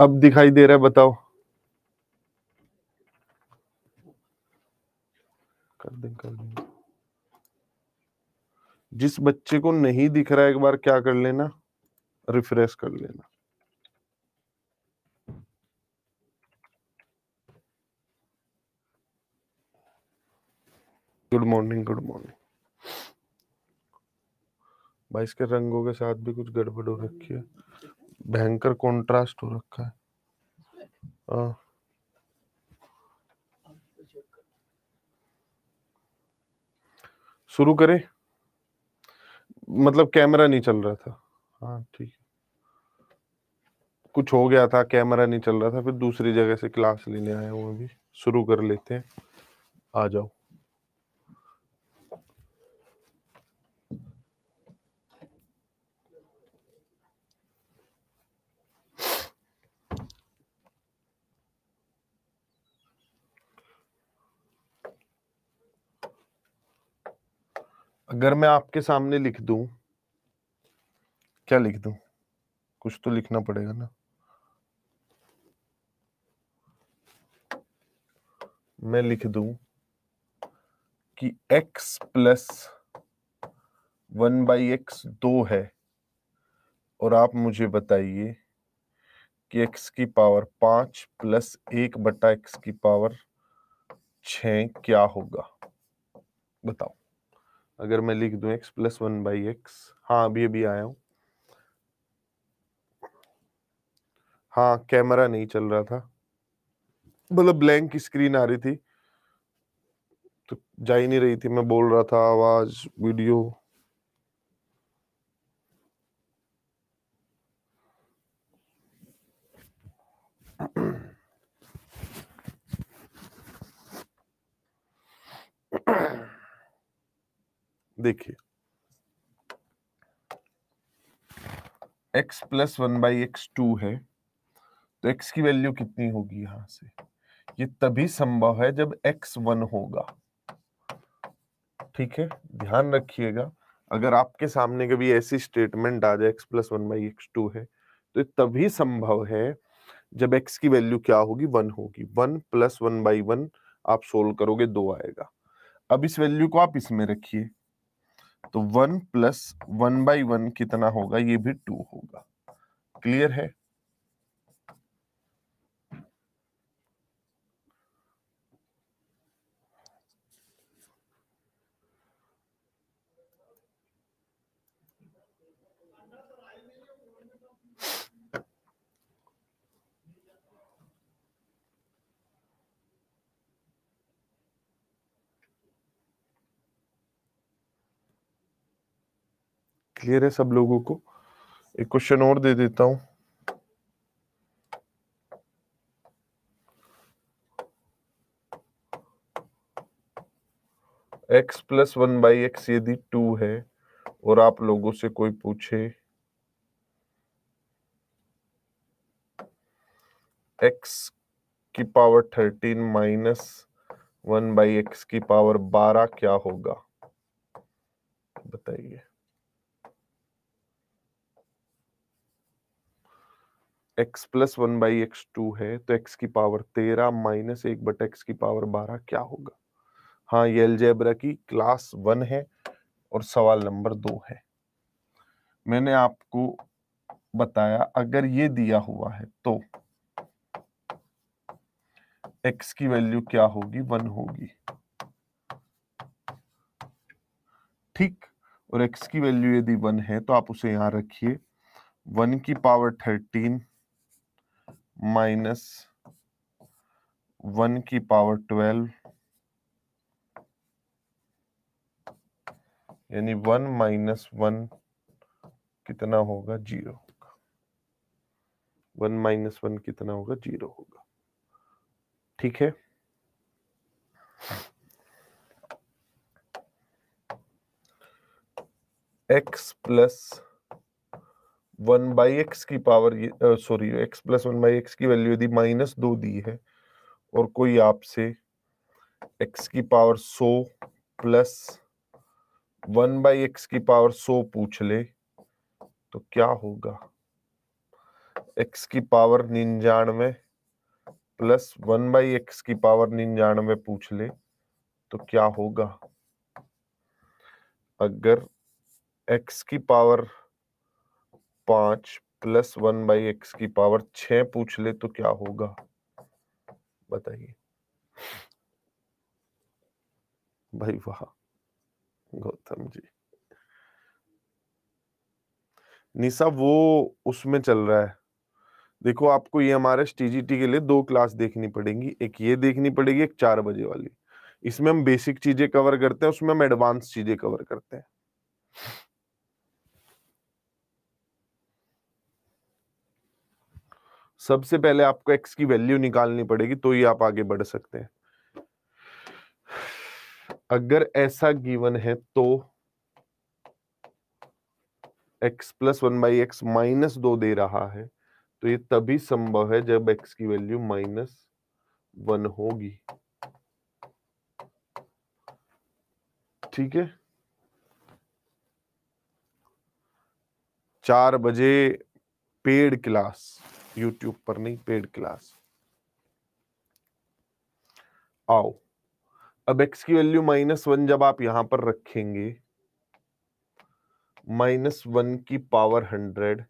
अब दिखाई दे रहा है बताओ कर दें कर दें जिस बच्चे को नहीं दिख रहा है एक बार क्या कर लेना रिफ्रेश कर लेना गुड मॉर्निंग गुड मॉर्निंग भाई इसके रंगों के साथ भी कुछ गड़बड़ हो रखी है भयंकर कंट्रास्ट हो रखा है हाँ। शुरू करें मतलब कैमरा नहीं चल रहा था हाँ ठीक कुछ हो गया था कैमरा नहीं चल रहा था फिर दूसरी जगह से क्लास लेने आया हुए भी शुरू कर लेते हैं आ जाओ अगर मैं आपके सामने लिख दूं क्या लिख दूं कुछ तो लिखना पड़ेगा ना मैं लिख दूं कि x plus one by x दो है और आप मुझे बताइए कि x की पावर पांच प्लस एक बटा एक्स की पावर छ क्या होगा बताओ अगर मैं लिख दूं x plus one by x हाँ अभी अभी आया हूं हाँ कैमरा नहीं चल रहा था मतलब ब्लैंक स्क्रीन आ रही थी तो जा ही नहीं रही थी मैं बोल रहा था आवाज वीडियो देखिए x plus one by x two है तो x की वैल्यू कितनी होगी यहां से ये तभी संभव है जब x वन होगा ठीक है ध्यान रखिएगा अगर आपके सामने कभी ऐसी स्टेटमेंट आ जाए x plus one by x two है तो तभी संभव है जब x की वैल्यू क्या होगी वन होगी one plus one by one आप सोल्व करोगे दो आएगा अब इस वैल्यू को आप इसमें रखिए तो one plus one by one कितना होगा ये भी टू होगा क्लियर है क्लियर है सब लोगों को एक क्वेश्चन और दे देता हूं x plus one by x यदि टू है और आप लोगों से कोई पूछे एक्स की power thirteen minus one by x की पावर बारह क्या होगा बताइए x plus one by x two है तो एक्स की पावर तेरह माइनस एक बट एक्स की पावर बारह क्या होगा हाँ ये एलजेब्रा की क्लास वन है और सवाल नंबर दो है मैंने आपको बताया अगर ये दिया हुआ है तो एक्स की वैल्यू क्या होगी वन होगी ठीक और एक्स की वैल्यू यदि वन है तो आप उसे यहां रखिए वन की पावर थर्टीन माइनस वन की पावर ट्वेल्व यानी वन माइनस वन कितना होगा जीरो होगा वन माइनस वन कितना होगा जीरो होगा ठीक है x plus one by x की power sorry x plus one by x की वैल्यू यदि माइनस दो दी है और कोई आपसे एक्स की पावर सो प्लस वन बाई एक्स की पावर सो पूछ ले तो क्या होगा एक्स की पावर निन्यानवे प्लस वन बाई एक्स की पावर निन्यानवे पूछ ले तो क्या होगा अगर एक्स की पावर पांच प्लस वन बाई एक्स की पावर छ पूछ ले तो क्या होगा बताइए भाई वाह गौतम जी निशा वो उसमें चल रहा है देखो आपको ये हमारे टीजीटी के लिए दो क्लास देखनी पड़ेगी एक ये देखनी पड़ेगी एक चार बजे वाली इसमें हम बेसिक चीजें कवर करते हैं उसमें हम एडवांस चीजें कवर करते हैं सबसे पहले आपको एक्स की वैल्यू निकालनी पड़ेगी तो ही आप आगे बढ़ सकते हैं अगर ऐसा गिवन है तो x plus one by x minus दो दे रहा है तो ये तभी संभव है जब एक्स की वैल्यू माइनस वन होगी ठीक है चार बजे पेड क्लास यूट्यूब पर नहीं पेड क्लास आओ अब एक्स की वैल्यू माइनस वन जब आप यहां पर रखेंगे माइनस वन की power hundred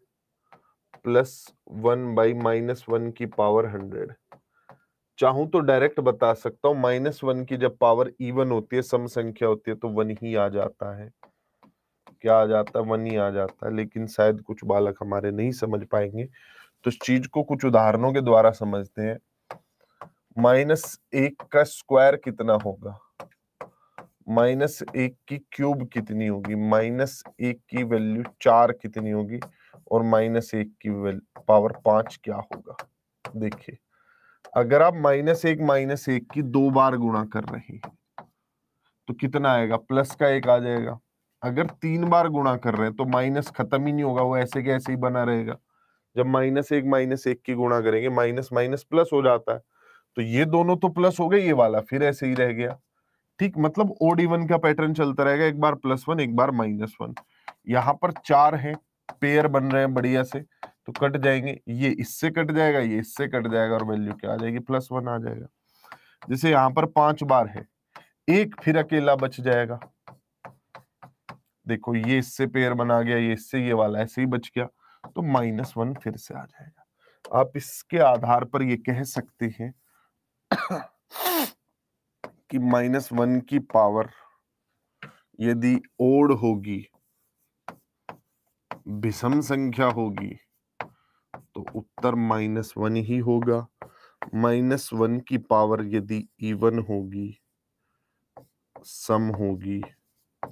plus one by minus one की पावर हंड्रेड चाहूं तो डायरेक्ट बता सकता हूं माइनस वन की जब पावर इवन होती है सम संख्या होती है तो वन ही आ जाता है क्या आ जाता है वन ही आ जाता है लेकिन शायद कुछ बालक हमारे नहीं समझ पाएंगे तो इस चीज को कुछ उदाहरणों के द्वारा समझते हैं माइनस एक का स्क्वायर कितना होगा माइनस एक की क्यूब कितनी होगी माइनस एक की वैल्यू चार कितनी होगी और माइनस एक की पावर पांच क्या होगा देखिए अगर आप माइनस एक माइनस एक की दो बार गुणा कर रहे हैं तो कितना आएगा प्लस का एक आ जाएगा अगर तीन बार गुणा कर रहे हैं तो माइनस खत्म ही नहीं होगा वो ऐसे के ऐसे ही बना रहेगा जब माइनस एक माइनस एक की गुणा करेंगे माइनस माइनस प्लस हो जाता है तो ये दोनों तो प्लस हो गए ये वाला फिर ऐसे ही रह गया ठीक मतलब ओडी वन का पैटर्न चलता रहेगा एक बार प्लस वन एक बार माइनस वन यहाँ पर चार है पेयर बन रहे हैं बढ़िया से तो कट जाएंगे ये इससे कट जाएगा ये इससे कट जाएगा और वैल्यू क्या आ जाएगी प्लस वन आ जाएगा जैसे यहाँ पर पांच बार है एक फिर अकेला बच जाएगा देखो ये इससे पेयर बना गया ये इससे ये वाला ऐसे ही बच गया तो माइनस वन फिर से आ जाएगा आप इसके आधार पर ये कह सकते हैं कि माइनस वन की पावर यदि ओड होगी विषम संख्या होगी तो उत्तर माइनस वन ही होगा माइनस वन की पावर यदि इवन होगी सम होगी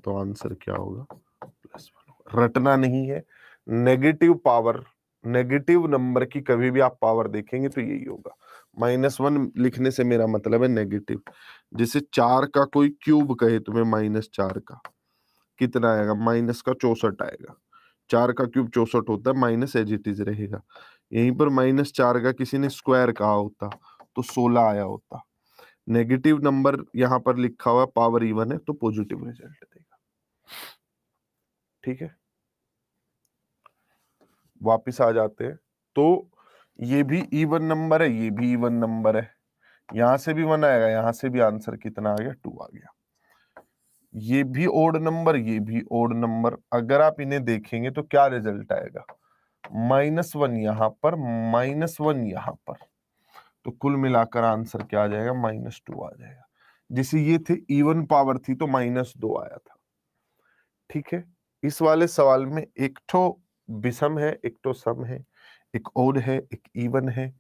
तो आंसर क्या होगा प्लस वन होगा रटना नहीं है नेगेटिव पावर नेगेटिव नंबर की कभी भी आप पावर देखेंगे तो यही होगा माइनस वन लिखने से मेरा मतलब है नेगेटिव जैसे चार का कोई क्यूब कहे तुम्हें तो माइनस चार का कितना आएगा माइनस का चौसठ आएगा चार का क्यूब चौसठ होता है माइनस एज इट इज रहेगा यहीं पर माइनस चार का किसी ने स्क्वायर कहा होता तो सोलह आया होता नेगेटिव नंबर यहाँ पर लिखा हुआ पावर इवन है तो पॉजिटिव रिजल्ट देगा ठीक है वापिस आ जाते हैं तो ये भी इवन नंबर है ये भी इवन नंबर है यहां से भी वन आएगा यहां से भी आंसर कितना आ गया टू आ गया ये भी ओड नंबर ये भी ओड नंबर अगर आप इन्हें देखेंगे तो क्या रिजल्ट आएगा माइनस वन यहां पर माइनस वन यहां पर तो कुल मिलाकर आंसर क्या आ जाएगा माइनस टू आ जाएगा जैसे ये थे इवन पावर थी तो माइनस दो आया था ठीक है इस वाले सवाल में एक ठो विषम है एक तो सम है एक ओड है एक इवन है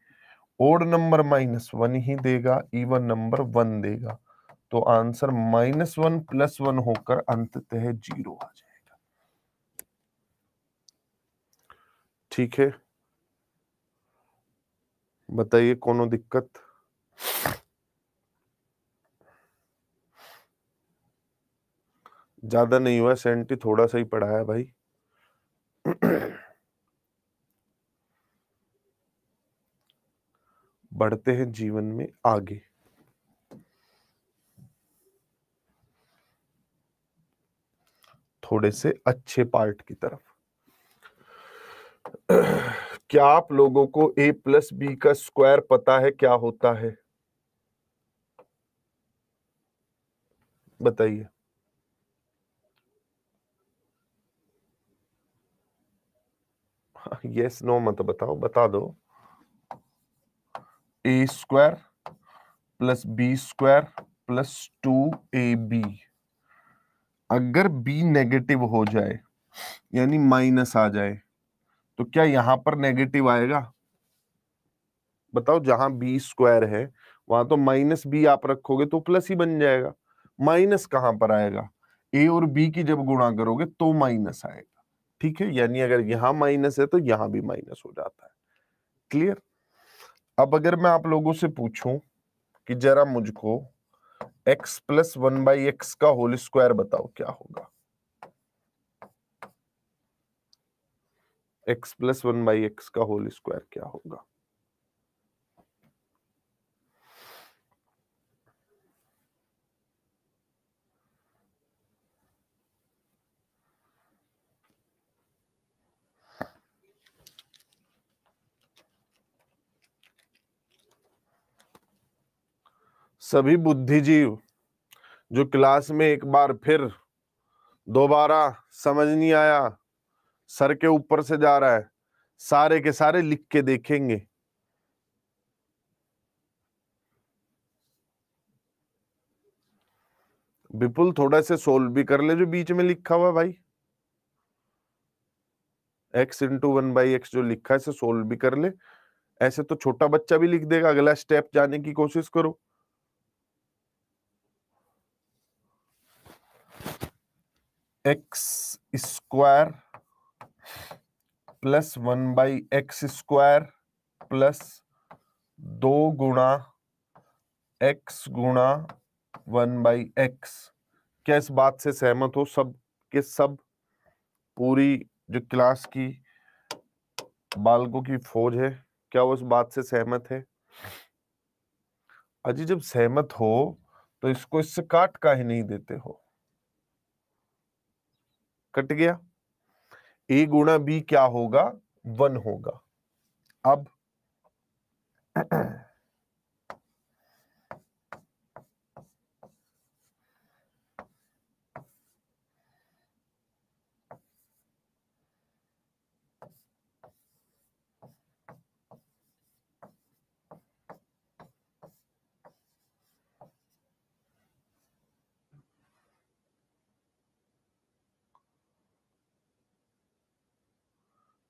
ओड नंबर माइनस वन ही देगा इवन नंबर वन देगा तो answer minus one plus one होकर अंततः जीरो आ जाएगा ठीक है बताइए कोनो दिक्कत ज्यादा नहीं हुआ सेंटी थोड़ा सा ही पढ़ाया भाई बढ़ते हैं जीवन में आगे थोड़े से अच्छे पार्ट की तरफ क्या आप लोगों को ए प्लस बी का स्क्वायर पता है क्या होता है बताइए यस नो मत बताओ बता दो A square plus B square plus two A B अगर बी नेगेटिव हो जाए यानी माइनस आ जाए तो क्या यहां पर नेगेटिव आएगा बताओ जहां बी स्क्वायर है वहां तो माइनस बी आप रखोगे तो प्लस ही बन जाएगा माइनस कहां पर आएगा ए और बी की जब गुणा करोगे तो माइनस आएगा ठीक है यानी अगर यहां माइनस है तो यहां भी माइनस हो जाता है क्लियर अब अगर मैं आप लोगों से पूछूं कि जरा मुझको x plus one by x का होल स्क्वायर बताओ क्या होगा x plus one by x का होल स्क्वायर क्या होगा सभी बुद्धिजीव जो क्लास में एक बार फिर दोबारा समझ नहीं आया सर के ऊपर से जा रहा है सारे के सारे लिख के देखेंगे विपुल थोड़ा से सोल्व भी कर ले जो बीच में लिखा हुआ भाई x into one by x जो लिखा है सोल्व भी कर ले ऐसे तो छोटा बच्चा भी लिख देगा अगला स्टेप जाने की कोशिश करो x square plus one by x square plus दो गुणा एक्स गुणा वन बाई एक्स क्या इस बात से सहमत हो सब के सब पूरी जो क्लास की बालकों की फौज है क्या वो इस बात से सहमत है अजी जब सहमत हो तो इसको इससे काट का ही नहीं देते हो कट गया ए गुणा बी क्या होगा वन होगा अब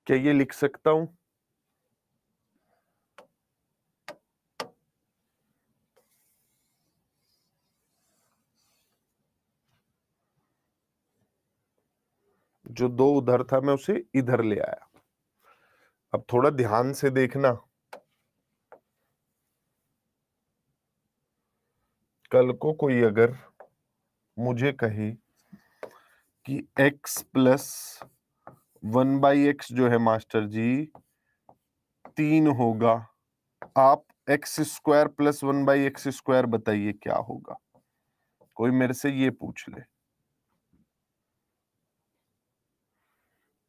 क्या ये लिख सकता हूं जो दो उधर था मैं उसे इधर ले आया अब थोड़ा ध्यान से देखना कल को कोई अगर मुझे कहे कि x plus one by x जो है मास्टर जी तीन होगा आप x square plus one by x square बताइए क्या होगा कोई मेरे से ये पूछ ले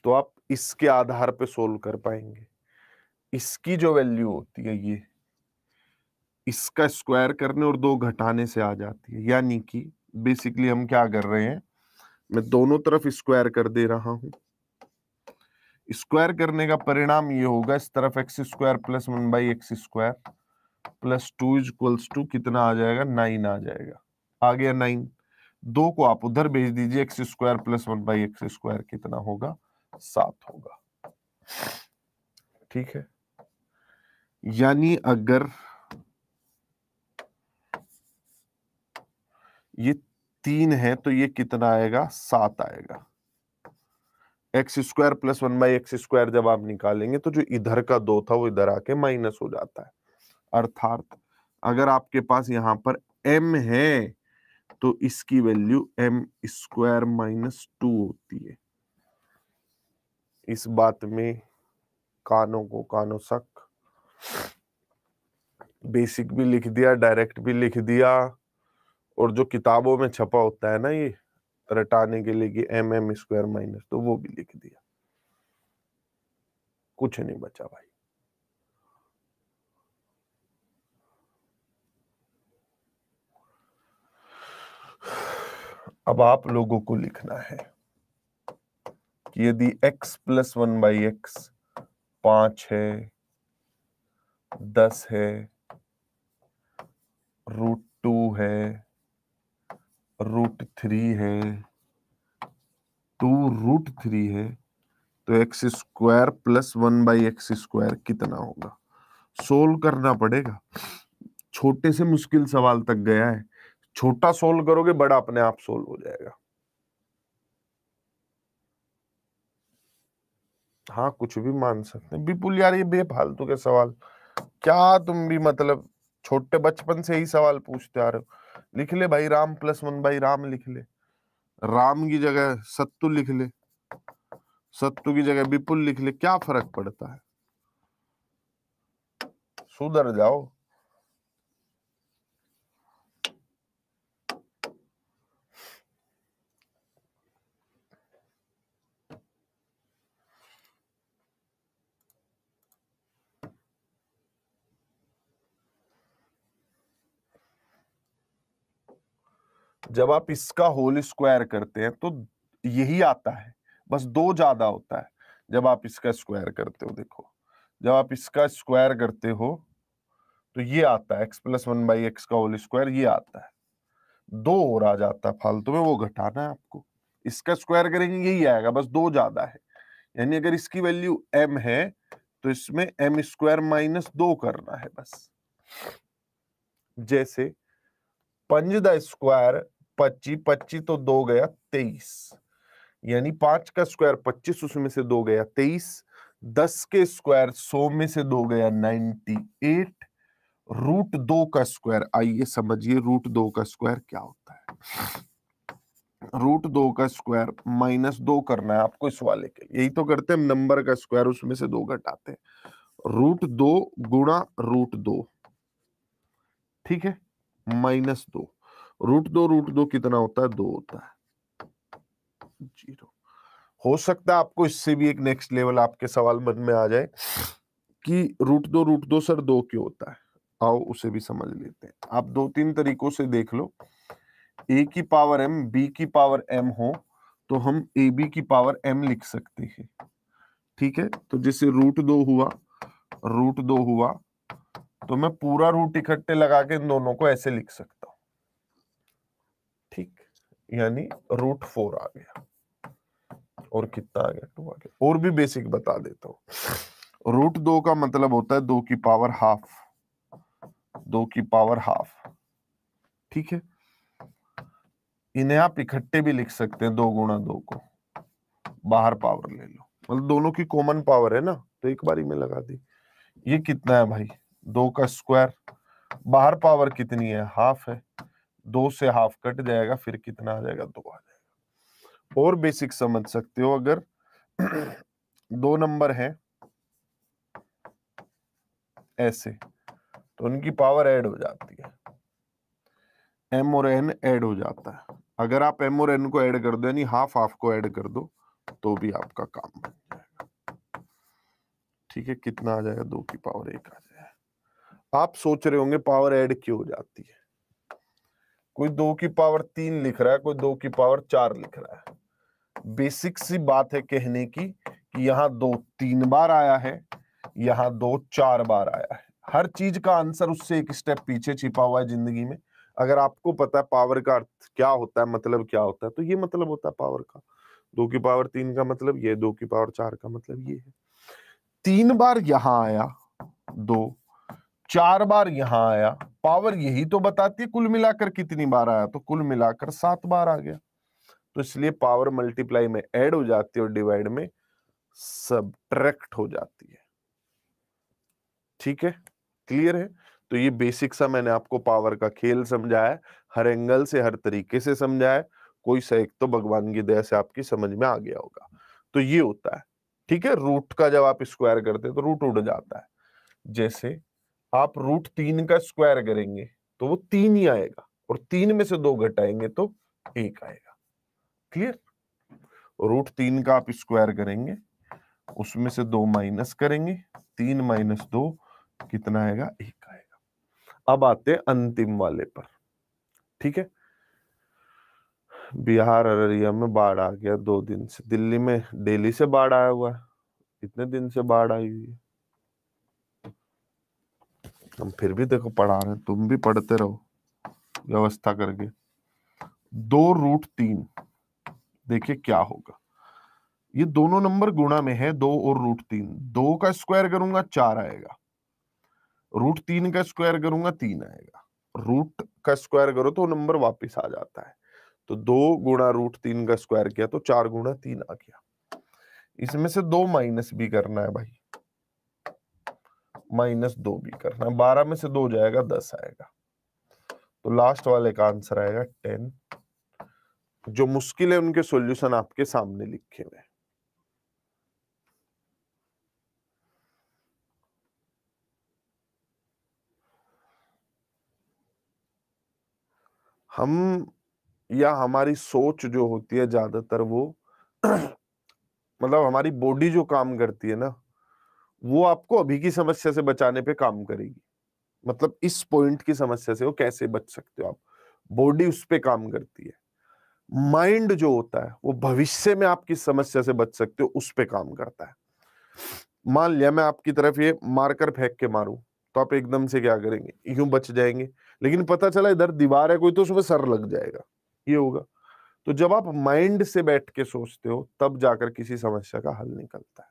तो आप इसके आधार पे सोल्व कर पाएंगे इसकी जो वैल्यू होती है ये इसका स्क्वायर करने और दो घटाने से आ जाती है यानी कि बेसिकली हम क्या कर रहे हैं मैं दोनों तरफ स्क्वायर कर दे रहा हूं स्क्वायर करने का परिणाम ये होगा इस तरफ x square plus one by x square plus two is equals to कितना आ जाएगा नाइन आ जाएगा आ गया नाइन दो को आप उधर भेज दीजिए x square plus one by x square कितना होगा सात होगा ठीक है यानी अगर ये तीन है तो ये कितना आएगा सात आएगा x square plus one by x square जब आप निकालेंगे तो जो इधर का दो था वो इधर आके माइनस हो जाता है अर्थात अगर आपके पास यहाँ पर एम है तो इसकी value M square minus two होती है इस बात में कानों को कानों सक बेसिक भी लिख दिया डायरेक्ट भी लिख दिया और जो किताबों में छपा होता है ना ये रटाने के लिए कि एम एम स्क्वायर माइनस तो वो भी लिख दिया कुछ नहीं बचा भाई अब आप लोगों को लिखना है कि यदि x plus one by x पांच है दस है रूट टू है रूट थ्री है टू रूट थ्री है तो x square plus one by x square कितना होगा सोल्व करना पड़ेगा छोटे से मुश्किल सवाल तक गया है छोटा सोल्व करोगे बड़ा अपने आप सोल्व हो जाएगा हाँ कुछ भी मान सकते हैं विपुल यार ये बेफालतू के सवाल क्या तुम भी मतलब छोटे बचपन से ही सवाल पूछते आ रहे हो लिख ले भाई राम प्लस वन भाई राम लिख ले राम की जगह सत्तु लिख ले सत्तु की जगह विपुल लिख ले क्या फर्क पड़ता है सुधर जाओ जब आप इसका होल स्क्वायर करते हैं तो यही आता है बस दो ज्यादा होता है जब आप इसका स्क्वायर करते हो देखो जब आप इसका स्क्वायर करते हो तो ये आता है x plus one by x का होल स्क्वायर ये आता है दो और आ जाता है फालतू में वो घटाना है आपको इसका स्क्वायर करेंगे यही आएगा बस दो ज्यादा है यानी अगर इसकी वैल्यू एम है तो इसमें एम स्क्वायर माइनस दो करना है बस जैसे पंज द स्क्वायर पच्चीस पच्चीस तो दो गया तेईस यानी पांच का स्क्वायर पच्चीस उसमें से दो गया तेईस दस के स्क्वायर सौ में से दो गया नाइनटी एट रूट दो का स्क्वायर आइए समझिए रूट दो का स्क्वायर क्या होता है रूट दो का स्क्वायर माइनस दो करना है आपको इस वाले के यही तो करते हैं नंबर का स्क्वायर उसमें से दो घटाते हैं रूट दो गुणा रूट दो ठीक है माइनस दो रूट दो रूट दो कितना होता है दो होता है जीरो हो सकता है आपको इससे भी एक नेक्स्ट लेवल आपके सवाल मन में आ जाए कि रूट दो रूट दो सर दो क्यों होता है आओ उसे भी समझ लेते हैं आप दो तीन तरीकों से देख लो ए की पावर एम बी की पावर एम हो तो हम ए बी की पावर एम लिख सकते हैं ठीक है तो जैसे रूट दो हुआ रूट दो हुआ तो मैं पूरा रूट इकट्ठे लगा के इन दोनों को ऐसे लिख सकता यानी रूट फोर आ गया और कितना आ गया टू आ गया और भी बेसिक बता देता हूँ रूट दो का मतलब होता है दो की पावर हाफ दो की पावर हाफ ठीक है इन्हें आप इकट्ठे भी लिख सकते हैं दो गुणा दो को बाहर पावर ले लो मतलब दोनों की कॉमन पावर है ना तो एक बारी में लगा दी ये कितना है भाई दो का स्क्वायर बाहर पावर कितनी है हाफ है दो से हाफ कट जाएगा फिर कितना आ जाएगा दो आ जाएगा और बेसिक समझ सकते हो अगर दो नंबर है ऐसे तो उनकी पावर ऐड हो जाती है एम और एन ऐड हो जाता है अगर आप एम और एन को ऐड कर दो यानी हाफ हाफ को ऐड कर दो तो भी आपका काम बन जाएगा ठीक है कितना आ जाएगा दो की पावर एक आ जाएगा आप सोच रहे होंगे पावर ऐड क्यों हो जाती है कोई दो की पावर तीन लिख रहा है कोई दो की पावर चार लिख रहा है बेसिक सी बात है कहने की कि यहां दो तीन बार आया है यहां दो चार बार आया है हर चीज का आंसर उससे एक स्टेप पीछे छिपा हुआ है जिंदगी में अगर आपको पता है पावर का अर्थ क्या होता है मतलब क्या होता है तो ये मतलब होता है पावर का दो की पावर तीन का मतलब ये दो की पावर चार का मतलब ये है तीन बार यहां आया दो चार बार यहां आया पावर यही तो बताती है कुल मिलाकर कितनी बार आया तो कुल मिलाकर सात बार आ गया तो इसलिए पावर मल्टीप्लाई में ऐड हो जाती है और डिवाइड में सब्ट्रैक्ट हो जाती है ठीक है क्लियर है तो ये बेसिक सा मैंने आपको पावर का खेल समझाया हर एंगल से हर तरीके से समझाया कोई सा एक तो भगवान की दया से आपकी समझ में आ गया होगा तो ये होता है ठीक है रूट का जब आप स्क्वायर करते हैं तो रूट उड़ जाता है जैसे आप रूट तीन का स्क्वायर करेंगे तो वो तीन ही आएगा और तीन में से दो घटाएंगे तो एक आएगा क्लियर रूट तीन का आप स्क्वायर करेंगे उसमें से दो माइनस करेंगे तीन माइनस दो कितना आएगा एक आएगा अब आते हैं अंतिम वाले पर ठीक है बिहार अररिया में बाढ़ आ गया दो दिन से दिल्ली में डेली से बाढ़ आया हुआ है इतने दिन से बाढ़ आई हुई है हम फिर भी देखो पढ़ा रहे हैं तुम भी पढ़ते रहो व्यवस्था करके दो रूट तीन देखिए क्या होगा ये दोनों नंबर गुणा में है दो और रूट तीन दो का स्क्वायर करूंगा चार आएगा रूट तीन का स्क्वायर करूंगा तीन आएगा रूट का स्क्वायर करो तो नंबर वापस आ जाता है तो दो गुणा रूट तीन का स्क्वायर किया तो चार गुणा तीन आ गया इसमें से दो माइनस भी करना है भाई माइनस दो भी करना बारह में से दो जाएगा दस आएगा तो लास्ट वाले का आंसर आएगा टेन जो मुश्किल है उनके सॉल्यूशन आपके सामने लिखे हुए हम या हमारी सोच जो होती है ज्यादातर वो मतलब हमारी बॉडी जो काम करती है ना वो आपको अभी की समस्या से बचाने पे काम करेगी मतलब इस पॉइंट की समस्या से वो कैसे बच सकते हो आप बॉडी उस पर काम करती है माइंड जो होता है वो भविष्य में आप किस समस्या से बच सकते हो उस पर काम करता है मान लिया मैं आपकी तरफ ये मारकर फेंक के मारूं तो आप एकदम से क्या करेंगे यूं बच जाएंगे लेकिन पता चला इधर दीवार है कोई तो उसमें सर लग जाएगा ये होगा तो जब आप माइंड से बैठ के सोचते हो तब जाकर किसी समस्या का हल निकलता है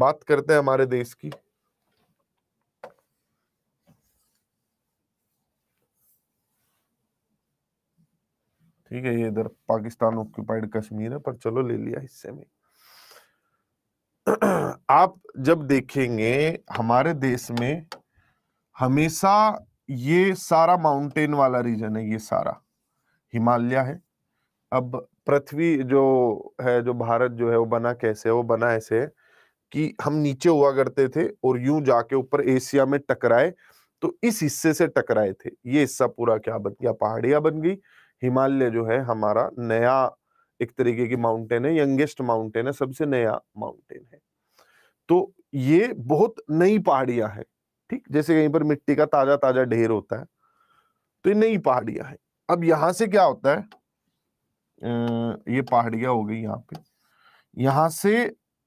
बात करते हैं हमारे देश की ठीक है ये इधर पाकिस्तान ऑक्यूपाइड कश्मीर है पर चलो ले लिया हिस्से में आप जब देखेंगे हमारे देश में हमेशा ये सारा माउंटेन वाला रीजन है ये सारा हिमालय है अब पृथ्वी जो है जो भारत जो है वो बना कैसे है वो बना ऐसे है कि हम नीचे हुआ करते थे और यूं जाके ऊपर एशिया में टकराए तो इस हिस्से से टकराए थे ये हिस्सा पूरा क्या बन गया पहाड़िया बन गई हिमालय जो है हमारा नया एक तरीके की माउंटेन है यंगेस्ट माउंटेन है सबसे नया माउंटेन है तो ये बहुत नई पहाड़ियां हैं ठीक जैसे कहीं पर मिट्टी का ताजा ताजा ढेर होता है तो ये नई पहाड़ियां हैं अब यहां से क्या होता है ये पहाड़ियां हो गई यहाँ पे यहां से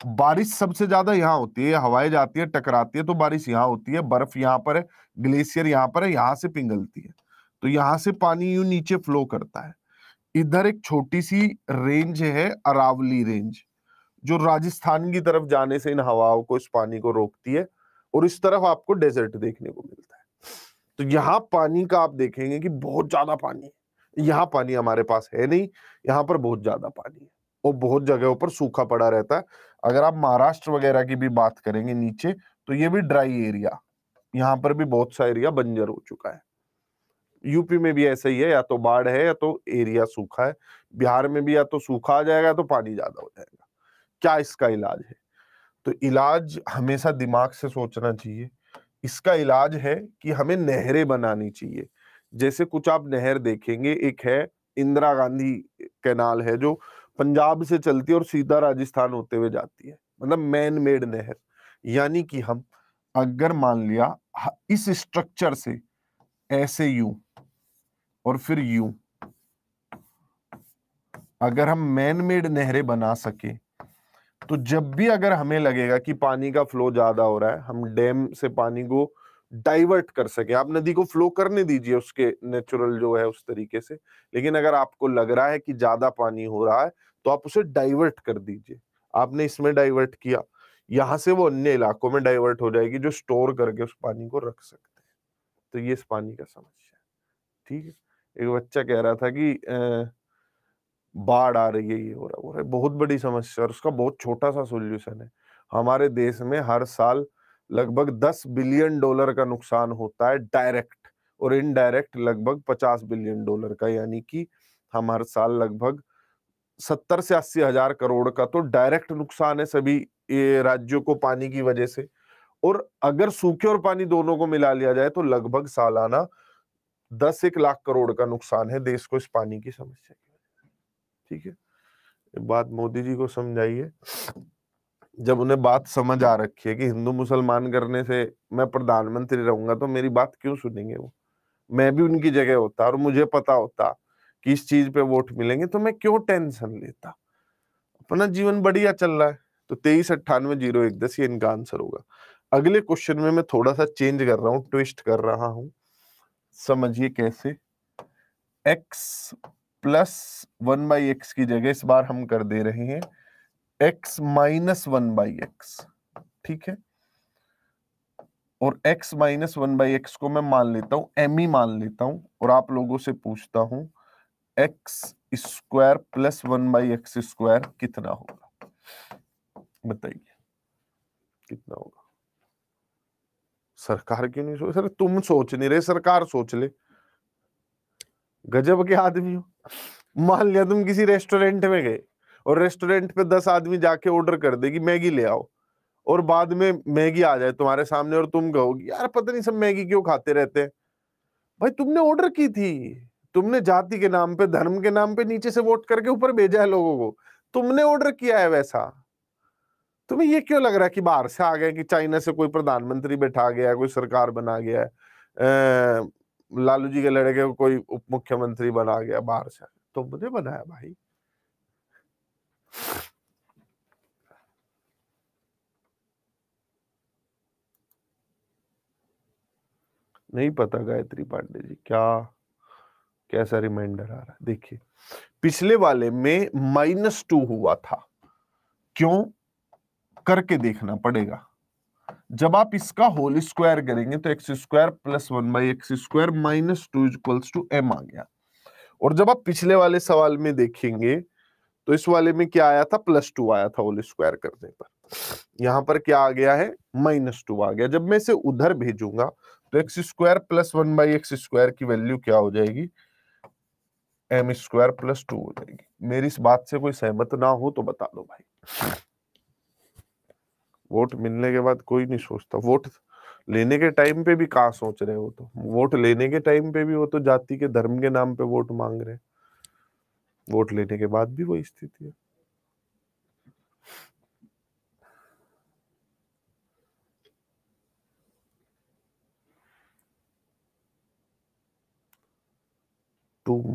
बारिश सबसे ज्यादा यहाँ होती है हवाएं जाती है टकराती है तो बारिश यहाँ होती है बर्फ यहाँ पर है ग्लेशियर यहाँ पर है यहाँ से पिंगलती है तो यहाँ से पानी यू नीचे फ्लो करता है इधर एक छोटी सी रेंज है अरावली रेंज जो राजस्थान की तरफ जाने से इन हवाओं को इस पानी को रोकती है और इस तरफ आपको डेजर्ट देखने को मिलता है तो यहाँ पानी का आप देखेंगे कि बहुत ज्यादा पानी है यहाँ पानी हमारे पास है नहीं यहाँ पर बहुत ज्यादा पानी है और बहुत जगहों पर सूखा पड़ा रहता है अगर आप महाराष्ट्र वगैरह की भी बात करेंगे नीचे तो ये भी ड्राई एरिया यहाँ पर भी बहुत सा एरिया बंजर हो चुका है यूपी में भी ऐसा ही है या तो बाढ़ है या तो एरिया सूखा है बिहार में भी या तो सूखा आ जाएगा तो पानी ज्यादा हो जाएगा क्या इसका इलाज है तो इलाज हमेशा दिमाग से सोचना चाहिए इसका इलाज है कि हमें नहरें बनानी चाहिए जैसे कुछ आप नहर देखेंगे एक है इंदिरा गांधी कैनाल है जो पंजाब से चलती है और सीधा राजस्थान होते हुए जाती है मतलब मैन मेड नहर यानी कि हम अगर मान लिया इस स्ट्रक्चर से ऐसे यू और फिर यू अगर हम मैन मेड नहरें बना सके तो जब भी अगर हमें लगेगा कि पानी का फ्लो ज्यादा हो रहा है हम डैम से पानी को डाइवर्ट कर सके आप नदी को फ्लो करने दीजिए उसके नेचुरल जो है उस तरीके से लेकिन अगर आपको लग रहा है कि ज्यादा पानी हो रहा है तो आप उसे डाइवर्ट कर दीजिए आपने इसमें डाइवर्ट किया यहां से वो अन्य इलाकों में डाइवर्ट हो जाएगी जो स्टोर करके उस पानी को रख सकते हैं तो ये इस पानी का समस्या ठीक है एक बच्चा कह रहा था कि बाढ़ आ रही है ये हो रहा है बहुत बड़ी समस्या और उसका बहुत छोटा सा सोल्यूशन है हमारे देश में हर साल लगभग 10 बिलियन डॉलर का नुकसान होता है डायरेक्ट और इनडायरेक्ट लगभग 50 बिलियन डॉलर का यानी कि हम हर साल लगभग सत्तर से अस्सी हजार करोड़ का तो डायरेक्ट नुकसान है सभी राज्यों को पानी की वजह से और अगर सूखे और पानी दोनों को मिला लिया जाए तो लगभग सालाना दस एक लाख करोड़ का नुकसान है देश को इस पानी की समस्या की ठीक है बात मोदी जी को समझाइए जब उन्हें बात समझ आ रखी है कि हिंदू मुसलमान करने से मैं प्रधानमंत्री रहूंगा तो मेरी बात क्यों सुनेंगे वो मैं भी उनकी जगह होता और मुझे पता होता कि इस चीज पे वोट मिलेंगे तो मैं क्यों टेंशन लेता अपना जीवन बढ़िया चल रहा है तो तेईस अट्ठानवे जीरो एक दस ये इनका आंसर होगा अगले क्वेश्चन में मैं थोड़ा सा चेंज कर रहा हूँ ट्विस्ट कर रहा हूँ समझिए कैसे x plus one by x की जगह इस बार हम कर दे रहे हैं x minus one by x ठीक है और x minus one by x को मैं मान लेता हूं m ही मान लेता हूं और आप लोगों से पूछता हूं x square plus one by x square कितना होगा बताइए कितना होगा सरकार क्यों नहीं सोच सर तुम सोच नहीं रहे सरकार सोच ले गजब के आदमी हो मान लिया तुम किसी रेस्टोरेंट में गए और रेस्टोरेंट पे दस आदमी जाके ऑर्डर कर देगी मैगी ले आओ और बाद में मैगी आ जाए तुम्हारे सामने और तुम कहो यार पता नहीं सब मैगी क्यों खाते रहते हैं भाई तुमने ऑर्डर की थी तुमने जाति के नाम पे धर्म के नाम पे नीचे से वोट करके ऊपर भेजा है लोगों को तुमने ऑर्डर किया है वैसा तुम्हें ये क्यों लग रहा है कि बाहर से आ गए कि चाइना से कोई प्रधानमंत्री बैठा गया है कोई सरकार बना गया है लालू जी के लड़के को कोई उप मुख्यमंत्री बना गया बाहर से तुमने बनाया भाई नहीं पता गायत्री पांडे जी क्या कैसा रिमाइंडर आ रहा है देखिए पिछले वाले में माइनस टू हुआ था क्यों करके देखना पड़ेगा जब आप इसका होल स्क्वायर करेंगे तो x square plus one by x square minus two equals to M आ गया और जब आप पिछले वाले सवाल में देखेंगे तो इस वाले में क्या आया था प्लस टू आया था होल स्क्वायर करने पर यहाँ पर क्या आ गया है माइनस टू आ गया जब मैं इसे उधर भेजूंगा तो x square plus one by x square की वैल्यू क्या हो जाएगी एम स्क्वायर प्लस टू हो जाएगी मेरी इस बात से कोई सहमत ना हो तो बता दो भाई वोट मिलने के बाद कोई नहीं सोचता वोट लेने के टाइम पे भी कहा सोच रहे हो तो वोट लेने के टाइम पे भी वो तो जाति के धर्म के नाम पे वोट मांग रहे हैं वोट लेने के बाद भी वही स्थिति है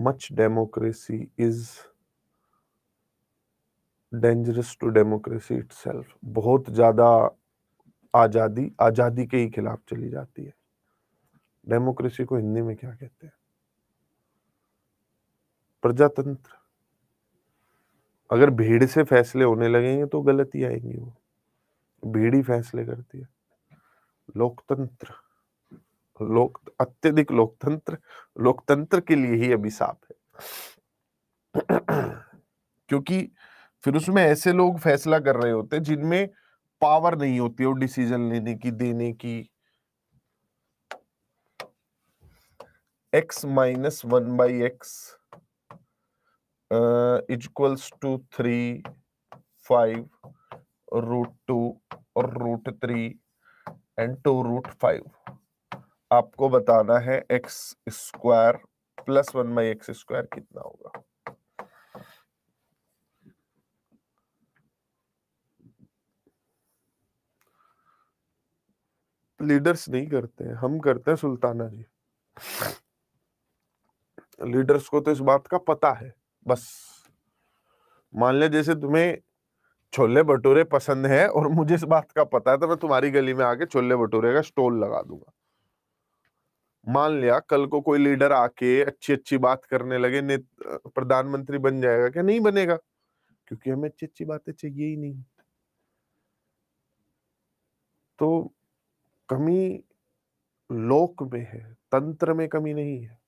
much democracy is dangerous to democracy itself बहुत ज्यादा आजादी आजादी के ही खिलाफ चली जाती है डेमोक्रेसी को हिंदी में क्या कहते हैं प्रजातंत्र अगर भीड़ से फैसले होने लगेंगे तो गलती आएंगी वो भीड़ ही फैसले करती है लोकतंत्र लोक अत्यधिक लोकतंत्र लोकतंत्र के लिए ही अभिशाप है क्योंकि फिर उसमें ऐसे लोग फैसला कर रहे होते हैं जिनमें पावर नहीं होती हो डिसीजन लेने की देने की x minus one by x equals to three five root two और root three and two root five आपको बताना है x square plus one by x square कितना होगा लीडर्स नहीं करते हैं हम करते हैं सुल्ताना जी लीडर्स को तो इस बात का पता है बस मान ले जैसे तुम्हें छोले भटूरे पसंद है और मुझे इस बात का पता है तो मैं तुम्हारी गली में आके छोले भटूरे का स्टॉल लगा दूंगा मान लिया कल को कोई लीडर आके अच्छी अच्छी बात करने लगे ने प्रधानमंत्री बन जाएगा क्या नहीं बनेगा क्योंकि हमें अच्छी अच्छी बातें चाहिए ही नहीं तो कमी लोक में है तंत्र में कमी नहीं है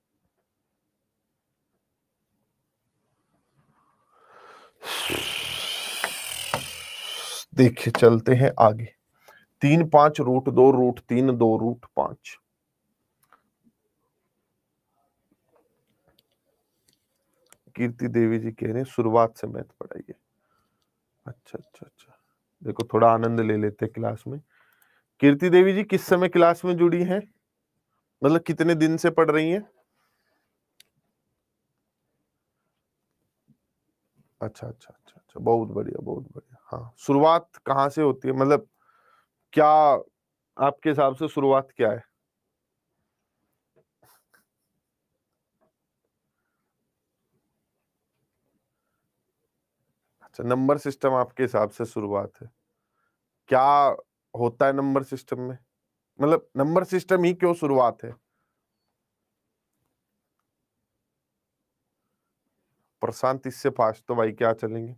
देखिए चलते हैं आगे तीन पांच रूट दो रूट तीन दो रूट पांच कीर्ति देवी जी कह रहे हैं शुरुआत से मैथ पढ़ाइए अच्छा अच्छा अच्छा देखो थोड़ा आनंद ले लेते क्लास में कीर्ति देवी जी किस समय क्लास में जुड़ी हैं मतलब कितने दिन से पढ़ रही हैं अच्छा अच्छा अच्छा अच्छा बहुत बढ़िया बहुत बढ़िया हाँ शुरुआत कहाँ से होती है मतलब क्या आपके हिसाब से शुरुआत क्या है अच्छा नंबर सिस्टम आपके हिसाब से शुरुआत है क्या होता है नंबर सिस्टम में मतलब नंबर सिस्टम ही क्यों शुरुआत है प्रशांत इससे फास्ट तो भाई क्या चलेंगे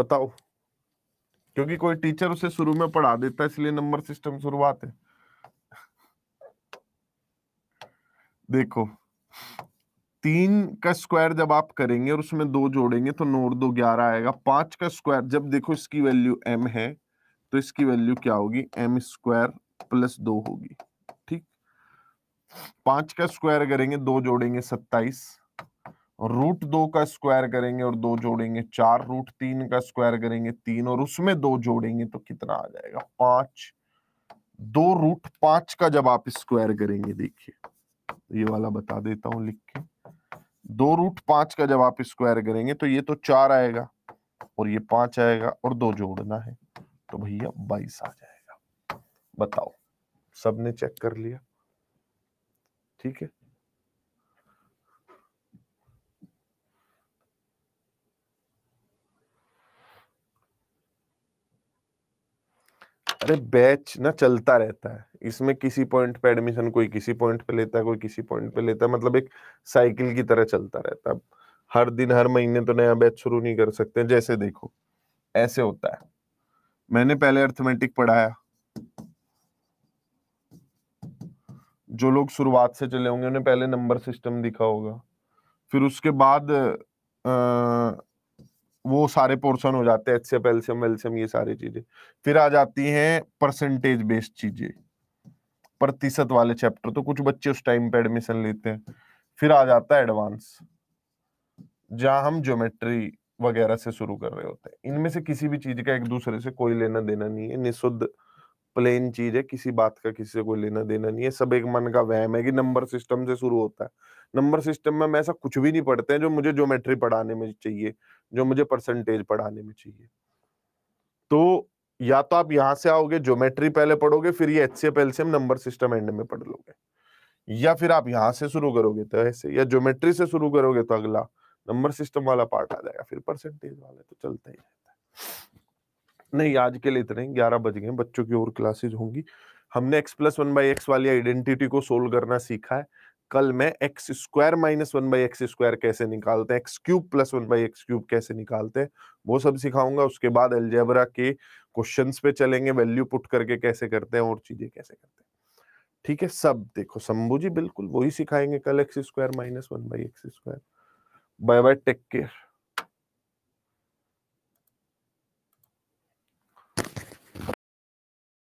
बताओ क्योंकि कोई टीचर उसे शुरू में पढ़ा देता है इसलिए नंबर सिस्टम शुरुआत है देखो तीन का स्क्वायर जब आप करेंगे और उसमें दो जोड़ेंगे तो नोट दो ग्यारह आएगा पांच का स्क्वायर जब देखो इसकी वैल्यू एम है तो इसकी वैल्यू क्या होगी एम स्क्वायर प्लस दो होगी पांच का स्क्वायर करेंगे दो जोड़ेंगे सत्ताईस रूट दो का स्क्वायर करेंगे और दो जोड़ेंगे चार रूट तीन का स्क्वायर करेंगे तीन और उसमें दो जोड़ेंगे तो कितना आ जाएगा पांच दो रूट पांच का जब आप स्क्वायर करेंगे देखिए ये वाला बता देता हूं लिख के दो रूट पांच का जब आप स्क्वायर करेंगे तो ये तो चार आएगा और ये पांच आएगा और दो जोड़ना है तो भैया बाईस आ जाएगा बताओ सबने चेक कर लिया ठीक है अरे बैच ना चलता रहता है इसमें किसी पॉइंट पे एडमिशन कोई किसी पॉइंट पे लेता है कोई किसी पॉइंट पे लेता है मतलब एक साइकिल की तरह चलता रहता है हर दिन हर महीने तो नया बैच शुरू नहीं कर सकते जैसे देखो ऐसे होता है मैंने पहले अर्थमेटिक पढ़ाया जो लोग शुरुआत से चले होंगे उन्हें पहले नंबर सिस्टम दिखा होगा फिर उसके बाद आ, वो सारे पोर्शन हो जाते हैं एच एफ एल्सियम ये सारी चीजें फिर आ जाती हैं परसेंटेज बेस्ड चीजें प्रतिशत वाले चैप्टर तो कुछ बच्चे उस टाइम पे एडमिशन लेते हैं फिर आ जाता है एडवांस जहां हम ज्योमेट्री वगैरह से शुरू कर रहे होते हैं इनमें से किसी भी चीज का एक दूसरे से कोई लेना देना नहीं है निशुद्ध प्लेन चीज है किसी बात का किसी से कोई लेना देना नहीं है सब एक मन का वहम है कि नंबर सिस्टम से शुरू होता है नंबर सिस्टम में मैं ऐसा कुछ भी नहीं पढ़ते हैं जो मुझे ज्योमेट्री पढ़ाने में चाहिए जो मुझे परसेंटेज पढ़ाने में चाहिए तो या तो आप यहां से आओगे ज्योमेट्री पहले पढ़ोगे फिर ये H C number system and में पढ़ लोगे या फिर आप यहां से शुरू करोगे तो ऐसे या ज्योमेट्री से शुरू करोगे तो अगला नंबर सिस्टम वाला पार्ट आ जाएगा फिर परसेंटेज वाला तो चलता ही रहता है नहीं आज के लिए इतने ग्यारह बज गए बच्चों की और क्लासेज होंगी हमने x plus one by x वाली आइडेंटिटी को सोल्व करना सीखा है कल मैं x square minus one by x square कैसे निकालते हैं x cube plus one by x cube कैसे निकालते हैं वो सब सिखाऊंगा उसके बाद एल्जेबरा के क्वेश्चन पे चलेंगे वैल्यू पुट करके कैसे करते हैं और चीजें कैसे करते हैं ठीक है सब देखो शंभू जी बिल्कुल वही सिखाएंगे कल x square minus one by x square bye bye take care